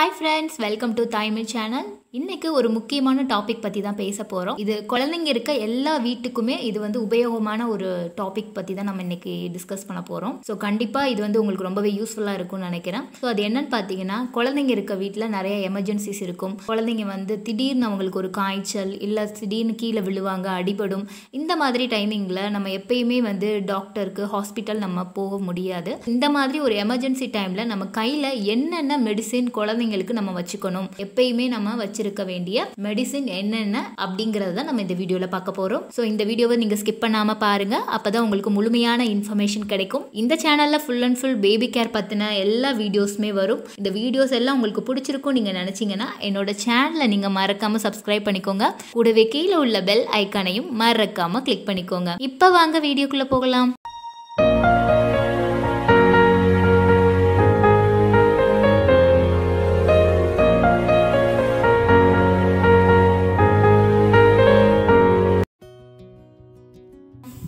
Hi friends, welcome to Tamil channel. இன்னைக்கு ஒரு முக்கியமான டாபிக் பற்றி தான் பேச போகிறோம் இது குழந்தைங்க இருக்க எல்லா வீட்டுக்குமே இது வந்து உபயோகமான ஒரு டாபிக் பற்றி தான் நம்ம இன்னைக்கு டிஸ்கஸ் பண்ண போகிறோம் ஸோ கண்டிப்பாக இது வந்து உங்களுக்கு ரொம்பவே யூஸ்ஃபுல்லாக இருக்கும்னு நினைக்கிறேன் ஸோ அது என்னன்னு பார்த்தீங்கன்னா குழந்தைங்க இருக்க வீட்டில் நிறைய எமர்ஜென்சிஸ் இருக்கும் குழந்தைங்க வந்து திடீர்னு அவங்களுக்கு ஒரு காய்ச்சல் இல்லை திடீர்னு கீழே விழுவாங்க அடிபடும் இந்த மாதிரி டைமிங்கில் நம்ம எப்பயுமே வந்து டாக்டருக்கு ஹாஸ்பிட்டல் நம்ம போக முடியாது இந்த மாதிரி ஒரு எமர்ஜென்சி டைமில் நம்ம கையில் என்னென்ன மெடிசின் குழந்தைங்களுக்கு நம்ம வச்சுக்கணும் எப்பயுமே நம்ம வச்சு வச்சிருக்க வேண்டிய மெடிசின் என்னென்ன அப்படிங்கறத நம்ம இந்த வீடியோல பார்க்க போறோம் ஸோ இந்த வீடியோவை நீங்க ஸ்கிப் பண்ணாம பாருங்க அப்பதான் உங்களுக்கு முழுமையான இன்ஃபர்மேஷன் கிடைக்கும் இந்த சேனல்ல full and full baby care பற்றின எல்லா வீடியோஸுமே வரும் இந்த வீடியோஸ் எல்லாம் உங்களுக்கு பிடிச்சிருக்கும் நீங்க நினைச்சீங்கன்னா என்னோட சேனலை நீங்கள் மறக்காமல் சப்ஸ்கிரைப் பண்ணிக்கோங்க கூடவே கீழே உள்ள பெல் ஐக்கானையும் மறக்காமல் கிளிக் பண்ணிக்கோங்க இப்ப வாங்க வீடியோக்குள்ளே போகலாம்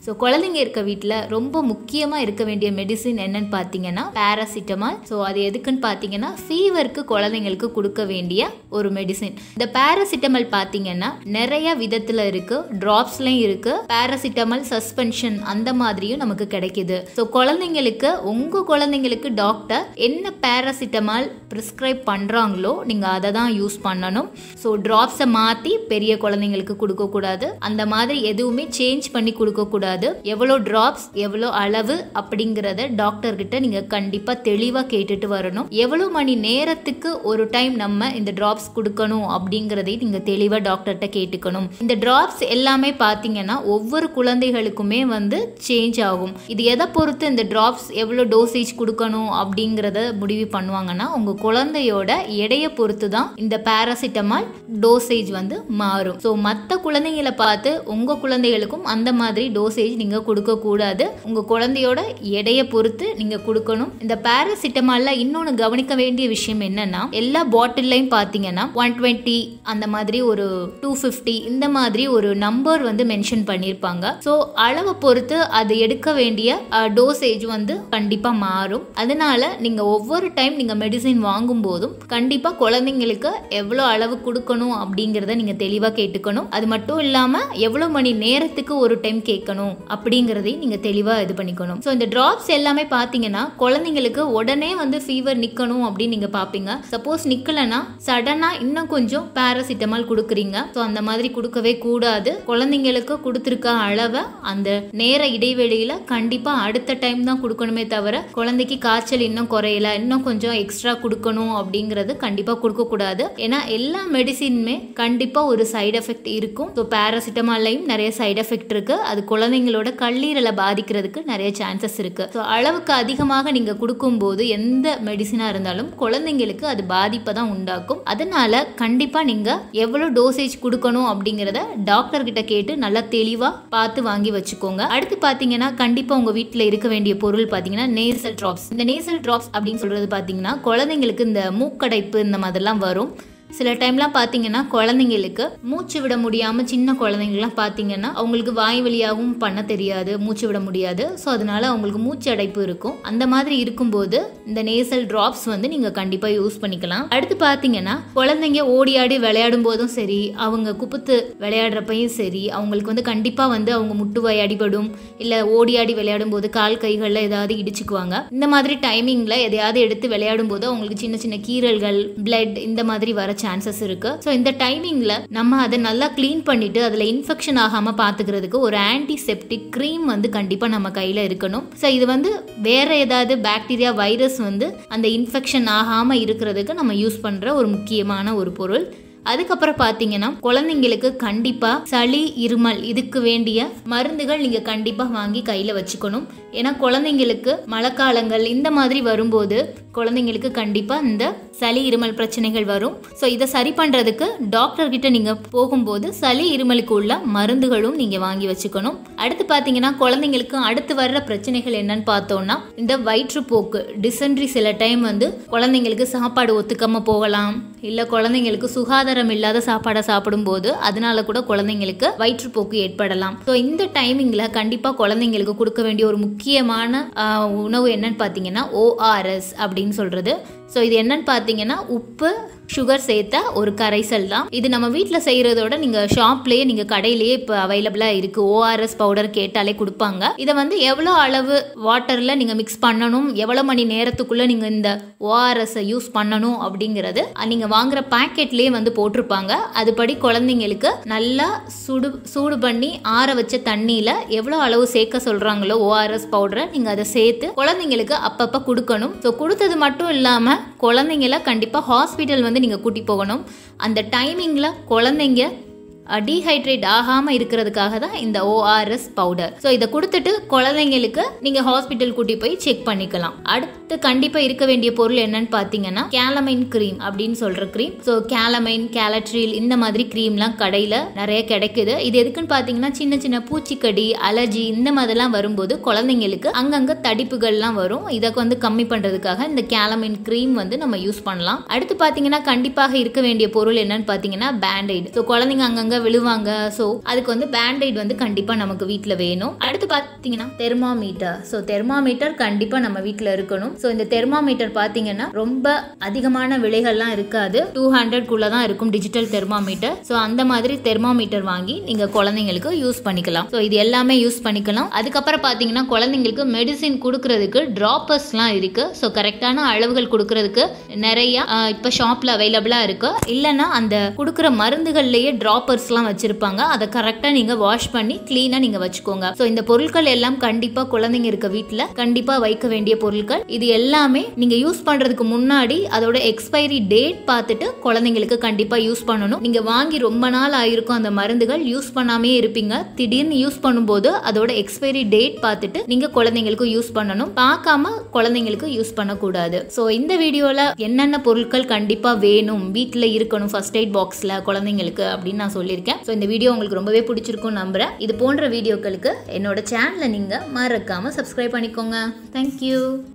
ஸோ குழந்தைங்க இருக்க வீட்டில் ரொம்ப முக்கியமாக இருக்க வேண்டிய மெடிசின் என்னன்னு பார்த்தீங்கன்னா பேராசிட்டமால் ஸோ அது எதுக்குன்னு பார்த்தீங்கன்னா ஃபீவருக்கு குழந்தைங்களுக்கு கொடுக்க வேண்டிய ஒரு மெடிசின் இந்த பேராசிட்டமால் பார்த்தீங்கன்னா நிறைய விதத்தில் இருக்குது ட்ராப்ஸ்லையும் இருக்குது பேராசிட்டமால் சஸ்பென்ஷன் அந்த மாதிரியும் நமக்கு கிடைக்கிது ஸோ குழந்தைங்களுக்கு உங்கள் குழந்தைங்களுக்கு டாக்டர் என்ன பேராசிட்டமால் ப்ரிஸ்கிரைப் பண்ணுறாங்களோ நீங்கள் அதை தான் யூஸ் பண்ணணும் ஸோ ட்ராப்ஸை மாற்றி பெரிய குழந்தைங்களுக்கு கொடுக்கக்கூடாது அந்த மாதிரி எதுவுமே சேஞ்ச் பண்ணி கொடுக்கக்கூடாது கூடாது எவ்வளோ டிராப்ஸ் எவ்வளோ அளவு அப்படிங்கிறத டாக்டர் கிட்ட நீங்க கண்டிப்பா தெளிவா கேட்டுட்டு வரணும் எவ்வளோ மணி நேரத்துக்கு ஒரு டைம் நம்ம இந்த ட்ராப்ஸ் கொடுக்கணும் அப்படிங்கிறதை நீங்க தெளிவா டாக்டர்கிட்ட கேட்டுக்கணும் இந்த டிராப்ஸ் எல்லாமே பாத்தீங்கன்னா ஒவ்வொரு குழந்தைகளுக்குமே வந்து சேஞ்ச் ஆகும் இது எதை பொறுத்து இந்த ட்ராப்ஸ் எவ்வளோ டோசேஜ் கொடுக்கணும் அப்படிங்கிறத முடிவு பண்ணுவாங்கன்னா உங்க குழந்தையோட எடையை பொறுத்து தான் இந்த பேராசிட்டமால் டோசேஜ் வந்து மாறும் ஸோ மற்ற குழந்தைங்களை பார்த்து உங்க குழந்தைகளுக்கும் அந்த மாதிரி டோசேஜ் டோசேஜ் நீங்கள் கொடுக்கக்கூடாது உங்கள் குழந்தையோட எடையை பொறுத்து நீங்கள் கொடுக்கணும் இந்த பேராசிட்டமால்ல இன்னொன்று கவனிக்க வேண்டிய விஷயம் என்னன்னா எல்லா பாட்டில்லையும் பார்த்தீங்கன்னா ஒன் டுவெண்ட்டி அந்த மாதிரி ஒரு டூ ஃபிஃப்டி இந்த மாதிரி ஒரு நம்பர் வந்து மென்ஷன் பண்ணியிருப்பாங்க ஸோ அளவை பொறுத்து அது எடுக்க வேண்டிய டோசேஜ் வந்து கண்டிப்பாக மாறும் அதனால நீங்கள் ஒவ்வொரு டைம் நீங்கள் மெடிசின் வாங்கும் போதும் கண்டிப்பாக குழந்தைங்களுக்கு எவ்வளோ அளவு கொடுக்கணும் அப்படிங்கிறத நீங்கள் தெளிவாக கேட்டுக்கணும் அது மட்டும் இல்லாமல் எவ்வளோ மணி நேரத்துக்கு ஒரு டைம் கேட்கணும் பண்ணணும் அப்படிங்கிறதையும் நீங்கள் தெளிவாக இது பண்ணிக்கணும் ஸோ இந்த ட்ராப்ஸ் எல்லாமே பார்த்தீங்கன்னா குழந்தைங்களுக்கு உடனே வந்து ஃபீவர் நிற்கணும் அப்படின்னு நீங்கள் பார்ப்பீங்க சப்போஸ் நிற்கலைன்னா சடனாக இன்னும் கொஞ்சம் பேராசிட்டமால் கொடுக்குறீங்க ஸோ அந்த மாதிரி கொடுக்கவே கூடாது குழந்தைங்களுக்கு கொடுத்துருக்க அளவை அந்த நேர இடைவெளியில் கண்டிப்பாக அடுத்த டைம் தான் கொடுக்கணுமே தவிர குழந்தைக்கு காய்ச்சல் இன்னும் குறையல இன்னும் கொஞ்சம் எக்ஸ்ட்ரா கொடுக்கணும் அப்படிங்கிறது கண்டிப்பாக கொடுக்கக்கூடாது ஏன்னா எல்லா மெடிசினுமே கண்டிப்பாக ஒரு சைடு எஃபெக்ட் இருக்கும் ஸோ பேராசிட்டமாலையும் நிறைய சைடு எஃபெக்ட் இருக்குது அது குழந்தை குழந்தைங்களோட கல்லீரலை பாதிக்கிறதுக்கு நிறைய சான்சஸ் இருக்குது ஸோ அளவுக்கு அதிகமாக நீங்கள் கொடுக்கும்போது எந்த மெடிசனாக இருந்தாலும் குழந்தைங்களுக்கு அது பாதிப்பை தான் உண்டாக்கும் அதனால் கண்டிப்பாக நீங்கள் எவ்வளோ டோசேஜ் கொடுக்கணும் அப்படிங்கிறத டாக்டர்கிட்ட கேட்டு நல்லா தெளிவாக பார்த்து வாங்கி வச்சுக்கோங்க அடுத்து பார்த்தீங்கன்னா கண்டிப்பாக உங்கள் வீட்டில் இருக்க வேண்டிய பொருள் பார்த்தீங்கன்னா நேசல் ட்ராப்ஸ் இந்த நேசல் ட்ராப்ஸ் அப்படின்னு சொல்கிறது பார்த்தீங்கன்னா குழந்தைங்களுக்கு இந்த மூக்கடைப்பு இந்த மாதிரிலாம் வரும் சில டைம்லாம் பார்த்தீங்கன்னா குழந்தைங்களுக்கு மூச்சு விட முடியாமல் சின்ன குழந்தைங்கள்லாம் பார்த்தீங்கன்னா அவங்களுக்கு வாய் வழியாகவும் பண்ண தெரியாது மூச்சு விட முடியாது ஸோ அதனால அவங்களுக்கு மூச்சு அடைப்பு இருக்கும் அந்த மாதிரி இருக்கும்போது இந்த நேசல் ட்ராப்ஸ் வந்து நீங்கள் கண்டிப்பாக யூஸ் பண்ணிக்கலாம் அடுத்து பார்த்தீங்கன்னா குழந்தைங்க ஓடி ஆடி விளையாடும் போதும் சரி அவங்க குப்புத்து விளையாடுறப்பையும் சரி அவங்களுக்கு வந்து கண்டிப்பாக வந்து அவங்க முட்டுவாய் அடிபடும் இல்லை ஓடி ஆடி விளையாடும் போது கால் கைகளில் ஏதாவது இடிச்சுக்குவாங்க இந்த மாதிரி டைமிங்கில் எதையாவது எடுத்து விளையாடும் போது அவங்களுக்கு சின்ன சின்ன கீரல்கள் பிளட் இந்த மாதிரி வர சான்சஸ் இருக்கு ஸோ இந்த டைமிங்ல நம்ம அதை நல்லா கிளீன் பண்ணிட்டு அதுல இன்ஃபெக்ஷன் ஆகாம பாத்துக்கிறதுக்கு ஒரு ஆன்டிசெப்டிக் க்ரீம் வந்து கண்டிப்பா நம்ம கையில இருக்கணும் ஸோ இது வந்து வேற ஏதாவது பாக்டீரியா வைரஸ் வந்து அந்த இன்ஃபெக்ஷன் ஆகாம இருக்கிறதுக்கு நம்ம யூஸ் பண்ற ஒரு முக்கியமான ஒரு பொருள் அதுக்கப்புறம் பார்த்தீங்கன்னா குழந்தைங்களுக்கு கண்டிப்பாக சளி இருமல் இதுக்கு வேண்டிய மருந்துகள் நீங்கள் கண்டிப்பாக வாங்கி கையில் வச்சுக்கணும் ஏன்னா குழந்தைங்களுக்கு மழைக்காலங்கள் இந்த மாதிரி வரும்போது குழந்தைங்களுக்கு கண்டிப்பாக இந்த சளி இருமல் பிரச்சனைகள் வரும் ஸோ இதை சரி பண்ணுறதுக்கு டாக்டர்கிட்ட நீங்கள் போகும்போது சளி இருமலுக்கு உள்ள மருந்துகளும் நீங்கள் வாங்கி வச்சுக்கணும் அடுத்து பார்த்தீங்கன்னா குழந்தைங்களுக்கு அடுத்து வர்ற பிரச்சனைகள் என்னன்னு பார்த்தோம்னா இந்த வயிற்றுப்போக்கு டிசென்ட்ரி சில டைம் வந்து குழந்தைங்களுக்கு சாப்பாடு ஒத்துக்காமல் போகலாம் இல்லை குழந்தைங்களுக்கு சுகாதார நார்ச்சரம் இல்லாத சாப்பாடை சாப்பிடும்போது அதனால கூட குழந்தைங்களுக்கு வயிற்றுப்போக்கு ஏற்படலாம் ஸோ இந்த டைமிங்கில் கண்டிப்பாக குழந்தைங்களுக்கு கொடுக்க வேண்டிய ஒரு முக்கியமான உணவு என்னன்னு பார்த்தீங்கன்னா ஓஆர்எஸ் அப்படின்னு சொல்கிறது ஸோ இது என்னன்னு பார்த்தீங்கன்னா உப்பு சுகர் சேர்த்த ஒரு கரைசல் தான் இது நம்ம வீட்டில் செய்கிறதோட நீங்கள் ஷாப்லேயே நீங்கள் கடையிலேயே இப்போ அவைலபிளாக இருக்குது ஓஆர்எஸ் பவுடர் கேட்டாலே கொடுப்பாங்க இதை வந்து எவ்வளோ அளவு வாட்டரில் நீங்கள் மிக்ஸ் பண்ணணும் எவ்வளோ மணி நேரத்துக்குள்ளே நீங்கள் இந்த ஓஆர்எஸை யூஸ் பண்ணணும் அப்படிங்கிறது நீங்கள் வாங்குகிற பேக்கெட்லேயே வந்து போட்டிருப்பாங்க அதுபடி குழந்தைங்களுக்கு நல்லா சுடு சூடு பண்ணி ஆற வச்ச தண்ணியில் எவ்வளோ அளவு சேர்க்க சொல்கிறாங்களோ ஓஆர்எஸ் பவுடரை நீங்கள் அதை சேர்த்து குழந்தைங்களுக்கு அப்பப்போ கொடுக்கணும் ஸோ கொடுத்தது மட்டும் இல்லாமல் குழந்தைங்கள கண்டிப்பாக ஹாஸ்பிட்டல் வந்து நீங்கள் கூட்டி போகணும் அந்த டைமிங்கில் குழந்தைங்க டீஹைட்ரேட் ஆகாமல் இருக்கிறதுக்காக தான் இந்த ஓஆர்எஸ் பவுடர் ஸோ இதை கொடுத்துட்டு குழந்தைங்களுக்கு நீங்கள் ஹாஸ்பிட்டல் கூட்டி போய் செக் பண்ணிக்கலாம் அடுத்து கண்டிப்பாக இருக்க வேண்டிய பொருள் என்னன்னு பார்த்தீங்கன்னா கேலமைன் க்ரீம் அப்படின்னு சொல்கிற க்ரீம் ஸோ கேலமைன் கேலட்ரில் இந்த மாதிரி க்ரீம்லாம் கடையில் நிறைய கிடைக்குது இது எதுக்குன்னு பார்த்தீங்கன்னா சின்ன சின்ன பூச்சிக்கடி அலர்ஜி இந்த மாதிரிலாம் வரும்போது குழந்தைங்களுக்கு அங்கங்கே தடிப்புகள்லாம் வரும் இதை வந்து கம்மி பண்ணுறதுக்காக இந்த கேலமைன் க்ரீம் வந்து நம்ம யூஸ் பண்ணலாம் அடுத்து பார்த்தீங்கன்னா கண்டிப்பாக இருக்க வேண்டிய பொருள் என்னன்னு பார்த்தீங்கன்னா பேண்டைட் ஸோ குழந்தைங்க அங்கங்கே விழுவாங்க ஸோ அதுக்கு வந்து பேண்டைட் வந்து கண்டிப்பாக நமக்கு வீட்டில் வேணும் அடுத்து பார்த்தீங்கன்னா தெர்மாமீட்டர் ஸோ தெர்மாமீட்டர் கண்டிப்பாக நம்ம வீட்டில் இருக்கணும் ஸோ இந்த தெர்மாமீட்டர் பார்த்தீங்கன்னா ரொம்ப அதிகமான விலைகள்லாம் இருக்காது டூ ஹண்ட்ரட்குள்ளே தான் இருக்கும் டிஜிட்டல் தெர்மாமீட்டர் ஸோ அந்த மாதிரி தெர்மாமீட்டர் வாங்கி நீங்கள் குழந்தைங்களுக்கு யூஸ் பண்ணிக்கலாம் ஸோ இது எல்லாமே யூஸ் பண்ணிக்கலாம் அதுக்கப்புறம் பார்த்தீங்கன்னா குழந்தைங்களுக்கு மெடிசின் கொடுக்கறதுக்கு ட்ராப்பர்ஸ்லாம் இருக்குது ஸோ கரெக்டான அளவுகள் கொடுக்கறதுக்கு நிறையா இப்போ ஷாப்பில் அவைலபிளாக இருக்குது இல்லைன்னா அந்த கொடுக்குற மருந்துகள்லேயே ட்ராப்பர்ஸ்லாம் வச்சுருப்பாங்க அதை கரெக்டாக நீங்கள் வாஷ் பண்ணி க்ளீனாக நீங்கள் வச்சுக்கோங்க ஸோ இந்த பொருட்கள் எல்லாம் கண்டிப்பாக குழந்தைங்க இருக்க வீட்டில் கண்டிப்பாக வைக்க வேண்டிய பொருட்கள் இது எல்லாமே நீங்கள் யூஸ் பண்ணுறதுக்கு முன்னாடி அதோட எக்ஸ்பைரி டேட் பார்த்துட்டு குழந்தைங்களுக்கு கண்டிப்பாக யூஸ் பண்ணணும் நீங்கள் வாங்கி ரொம்ப நாள் ஆயிருக்கும் அந்த மருந்துகள் யூஸ் பண்ணாமே இருப்பீங்க திடீர்னு யூஸ் பண்ணும்போது அதோட எக்ஸ்பைரி டேட் பார்த்துட்டு நீங்கள் குழந்தைங்களுக்கு யூஸ் பண்ணணும் பார்க்காம குழந்தைங்களுக்கு யூஸ் பண்ணக்கூடாது ஸோ இந்த வீடியோவில் என்னென்ன பொருட்கள் கண்டிப்பாக வேணும் வீட்டில் இருக்கணும் ஃபர்ஸ்ட் எய்ட் பாக்ஸில் குழந்தைங்களுக்கு அப்படின்னு நான் சொல்லியிருக்கேன் ஸோ இந்த வீடியோ உங்களுக்கு ரொம்பவே பிடிச்சிருக்கும் நம்புகிறேன் இது போன்ற வீடியோக்களுக்கு என்னோட சேனலை நீங்கள் மறக்காமல் சப்ஸ்கிரைப் பண்ணிக்கோங்க தேங்க்யூ